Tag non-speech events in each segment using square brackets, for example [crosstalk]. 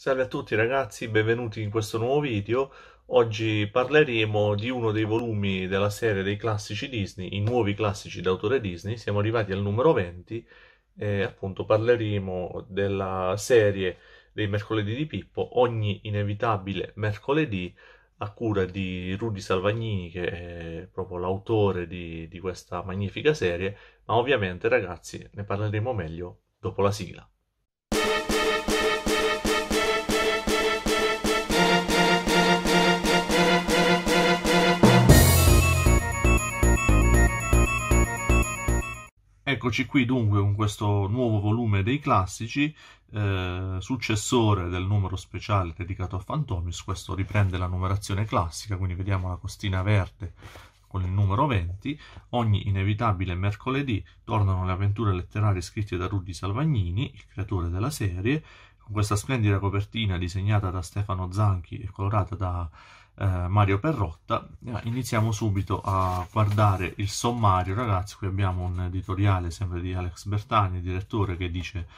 Salve a tutti ragazzi, benvenuti in questo nuovo video. Oggi parleremo di uno dei volumi della serie dei classici Disney, i nuovi classici d'autore Disney. Siamo arrivati al numero 20 e appunto parleremo della serie dei mercoledì di Pippo, ogni inevitabile mercoledì, a cura di Rudy Salvagnini, che è proprio l'autore di, di questa magnifica serie. Ma ovviamente ragazzi ne parleremo meglio dopo la sigla. Eccoci qui dunque con questo nuovo volume dei classici, eh, successore del numero speciale dedicato a Fantomis, questo riprende la numerazione classica, quindi vediamo la costina verde con il numero 20, ogni inevitabile mercoledì tornano le avventure letterarie scritte da Rudy Salvagnini, il creatore della serie, con questa splendida copertina disegnata da Stefano Zanchi e colorata da eh, Mario Perrotta. Eh, iniziamo subito a guardare il sommario, ragazzi. Qui abbiamo un editoriale sempre di Alex Bertani, direttore, che dice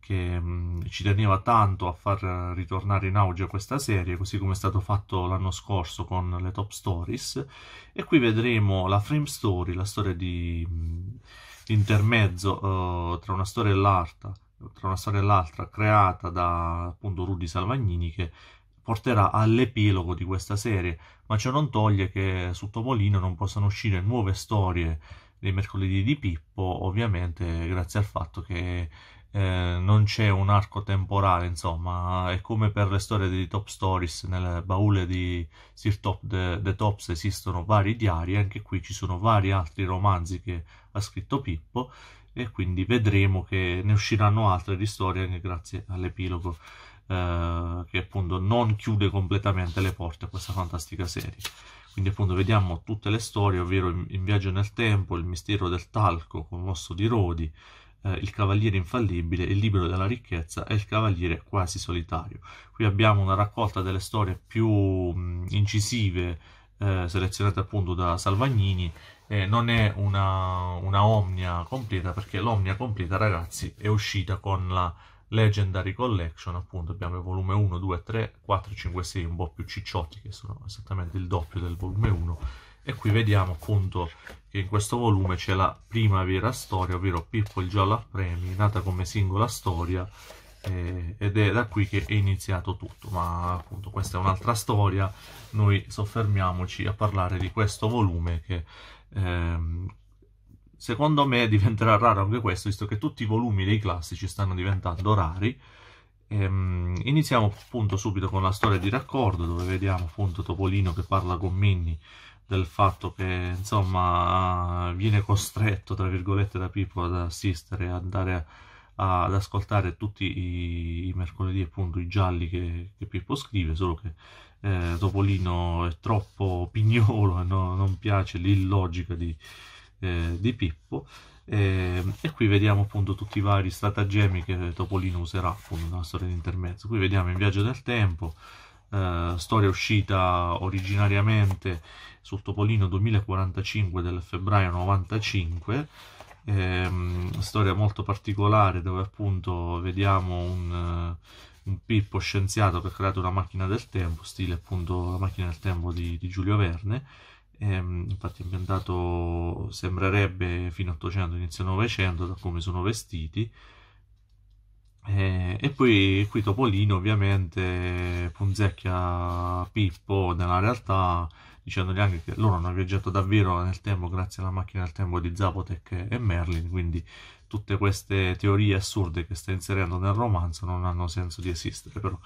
che mh, ci teneva tanto a far ritornare in auge questa serie, così come è stato fatto l'anno scorso con le Top Stories. E qui vedremo la frame story, la storia di mh, intermezzo eh, tra una storia e l'altra, tra una storia e l'altra, creata da appunto Rudy Salvagnini che porterà all'epilogo di questa serie, ma ciò non toglie che su Topolino non possano uscire nuove storie dei mercoledì di Pippo, ovviamente grazie al fatto che eh, non c'è un arco temporale, insomma, è come per le storie di Top Stories, nel baule di Sir Top The, The Tops esistono vari diari, anche qui ci sono vari altri romanzi che ha scritto Pippo e quindi vedremo che ne usciranno altre di storie anche grazie all'epilogo eh, che appunto non chiude completamente le porte a questa fantastica serie. Quindi appunto vediamo tutte le storie, ovvero In viaggio nel tempo, Il mistero del talco commosso di Rodi, eh, Il cavaliere infallibile, Il libro della ricchezza e Il cavaliere quasi solitario. Qui abbiamo una raccolta delle storie più mh, incisive eh, selezionate appunto da Salvagnini eh, non è una, una omnia completa perché l'omnia completa ragazzi è uscita con la Legendary Collection, appunto abbiamo il volume 1, 2, 3, 4, 5, 6, un po' più cicciotti che sono esattamente il doppio del volume 1 e qui vediamo appunto che in questo volume c'è la primavera storia, ovvero Pippo il giallo a premi, nata come singola storia eh, ed è da qui che è iniziato tutto, ma appunto questa è un'altra storia, noi soffermiamoci a parlare di questo volume che ehm, secondo me diventerà raro anche questo, visto che tutti i volumi dei classici stanno diventando rari. Ehm, iniziamo appunto subito con la storia di raccordo, dove vediamo appunto Topolino che parla con Minnie del fatto che insomma viene costretto tra virgolette da Pippo ad assistere, ad andare a, a, ad ascoltare tutti i, i, mercoledì appunto i gialli che, che Pippo scrive, solo che eh, Topolino è troppo pignolo e no, non piace l'illogica di, eh, di Pippo eh, e qui vediamo appunto tutti i vari stratagemmi che Topolino userà appunto nella storia di intermezzo qui vediamo il viaggio del tempo eh, storia uscita originariamente sul Topolino 2045 del febbraio 95 ehm, storia molto particolare dove appunto vediamo un, eh, un Pippo scienziato che ha creato una macchina del tempo stile appunto la macchina del tempo di, di Giulio Verne ehm, infatti è ambientato, sembrerebbe, fino 800, inizio 900, da come sono vestiti. Eh, e poi qui Topolino ovviamente punzecchia Pippo nella realtà dicendogli anche che loro hanno viaggiato davvero nel tempo grazie alla macchina del tempo di Zapotec e Merlin, quindi tutte queste teorie assurde che sta inserendo nel romanzo non hanno senso di esistere, però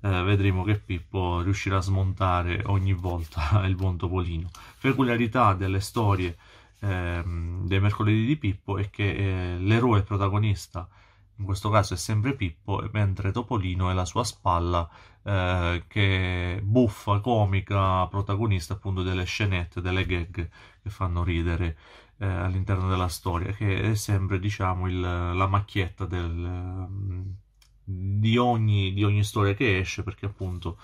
eh, vedremo che Pippo riuscirà a smontare ogni volta [laughs] il buon Topolino. Peculiarità delle storie eh, dei mercoledì di Pippo è che eh, l'eroe protagonista in questo caso è sempre Pippo, mentre Topolino è la sua spalla, eh, che buffa, comica, protagonista appunto delle scenette, delle gag che fanno ridere eh, all'interno della storia, che è sempre diciamo, il, la macchietta del, mm, di, ogni, di, ogni, storia che esce, perché appunto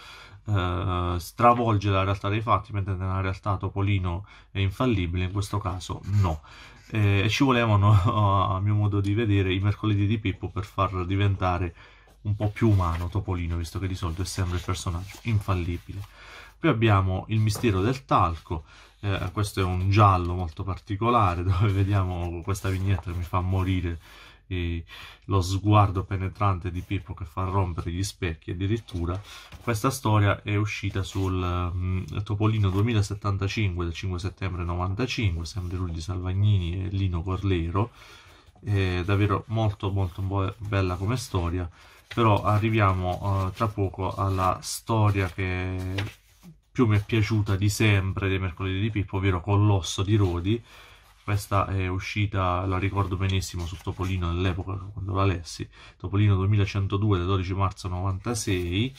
eh, stravolge la realtà dei fatti, mentre nella realtà Topolino è infallibile, in questo caso no. E ci volevano, [laughs] a mio modo di vedere, i mercoledì di Pippo per far diventare un po' più umano Topolino, visto che di solito è sempre il personaggio infallibile. Poi abbiamo il mistero del talco, eh, questo è un giallo molto particolare [laughs] dove vediamo questa vignetta che mi fa morire eh, lo sguardo penetrante di Pippo che fa rompere gli specchi addirittura questa storia è uscita sul mh, mm, Topolino 2075 del 5 settembre 95 sempre lui di Salvagnini e Lino Corlero è davvero molto molto bella come storia però arriviamo eh, tra poco alla storia che più mi è piaciuta di sempre dei mercoledì di Pippo, ovvero Colosso di Rodi. Questa è uscita, la ricordo benissimo, su Topolino all'epoca quando la lessi, Topolino 2102 del 12 marzo 96.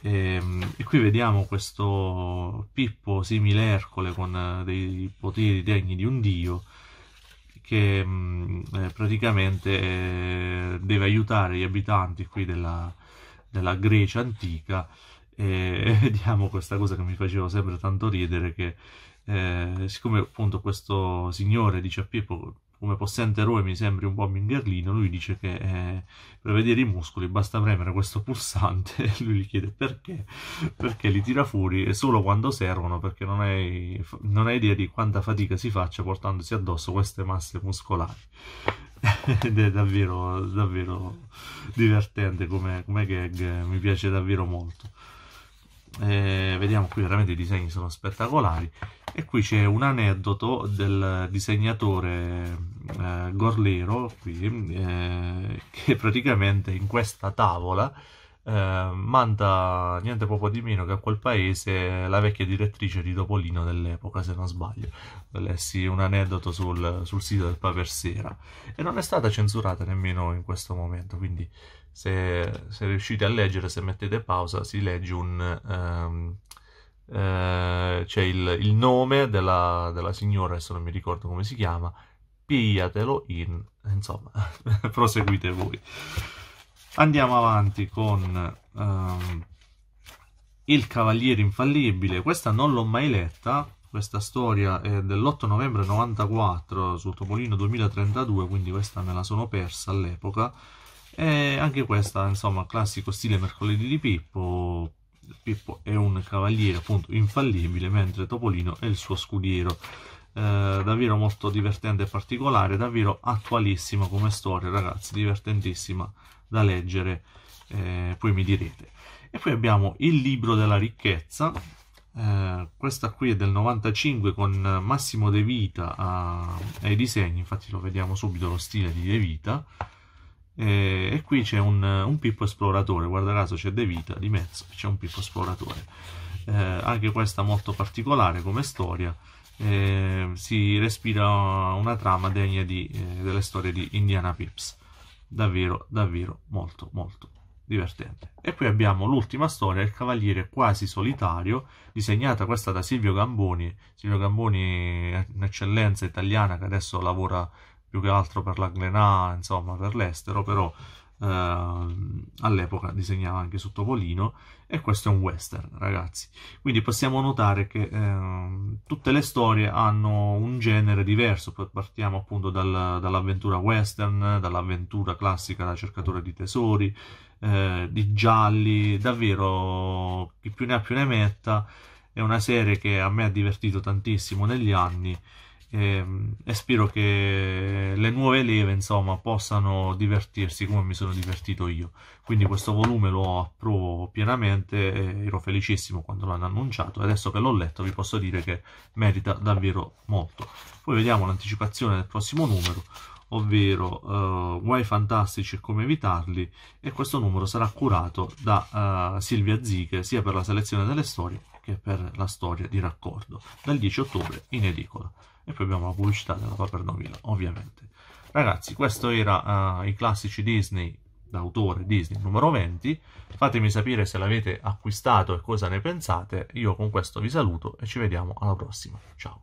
E, ehm, e qui vediamo questo Pippo simile Ercole con eh, dei poteri degni di un dio che mm, eh, praticamente eh, deve aiutare gli abitanti qui della, della Grecia antica e vediamo [laughs] questa cosa che mi faceva sempre tanto ridere che eh, siccome appunto questo signore dice a Pippo come possente eroe mi sembri un po' mingerlino lui dice che eh, per vedere i muscoli basta premere questo pulsante e [laughs] lui gli chiede perché perché li tira fuori e solo quando servono perché non hai, non hai idea di quanta fatica si faccia portandosi addosso queste masse muscolari [laughs] ed è davvero davvero divertente come, come gag mi piace davvero molto eh, vediamo qui veramente i disegni sono spettacolari e qui c'è un aneddoto del disegnatore eh, Gorlero qui, eh, che praticamente in questa tavola eh, manda niente poco di meno che a quel paese la vecchia direttrice di Topolino dell'epoca, se non sbaglio. Lessi un aneddoto sul, sul sito del Paper e non è stata censurata nemmeno in questo momento, quindi se, se riuscite a leggere, se mettete pausa, si legge un... Um, eh, c'è il, il, nome della, della signora, adesso non mi ricordo come si chiama, pigliatelo in, insomma, [laughs] proseguite voi. Andiamo avanti con um, Il Cavaliere Infallibile. Questa non l'ho mai letta, questa storia è dell'8 novembre 94 sul Topolino 2032, quindi questa me la sono persa all'epoca. E anche questa, insomma, classico stile mercoledì di Pippo. Pippo è un cavaliere appunto infallibile, mentre Topolino è il suo scudiero. Eh, davvero molto divertente e particolare, davvero attualissima come storia, ragazzi, divertentissima da leggere, eh, poi mi direte. E poi abbiamo il libro della ricchezza, eh, questa qui è del 95 con Massimo De Vita a, ai disegni, infatti lo vediamo subito lo stile di De Vita. Eh, e qui c'è un, un, Pippo esploratore, guarda caso c'è De Vita di mezzo, c'è un Pippo esploratore. Eh, anche questa molto particolare come storia, eh, si respira una trama degna di, eh, delle storie di Indiana Pips davvero davvero molto molto divertente. E poi abbiamo l'ultima storia, il cavaliere quasi solitario, disegnata questa da Silvio Gamboni. Silvio Gamboni è un'eccellenza italiana che adesso lavora più che altro per la Glenà, insomma per l'estero, però Uh, all'epoca disegnava anche su Topolino e questo è un western ragazzi quindi possiamo notare che uh, tutte le storie hanno un genere diverso partiamo appunto dal, dall'avventura western dall'avventura classica da cercatore di tesori uh, di gialli davvero chi più ne ha più ne metta è una serie che a me ha divertito tantissimo negli anni e, ehm, e, spero che le nuove leve insomma possano divertirsi come mi sono divertito io quindi questo volume lo approvo pienamente ero felicissimo quando l'hanno annunciato adesso che l'ho letto vi posso dire che merita davvero molto poi vediamo l'anticipazione del prossimo numero ovvero uh, eh, guai fantastici e come evitarli e questo numero sarà curato da uh, Silvia Ziche sia per la selezione delle storie che per la storia di raccordo dal 10 ottobre in edicola e poi abbiamo la pubblicità della Paper Papernovilla, ovviamente. Ragazzi, questo era uh, i classici Disney d'autore Disney numero 20. Fatemi sapere se l'avete acquistato e cosa ne pensate. Io con questo vi saluto e ci vediamo alla prossima. Ciao.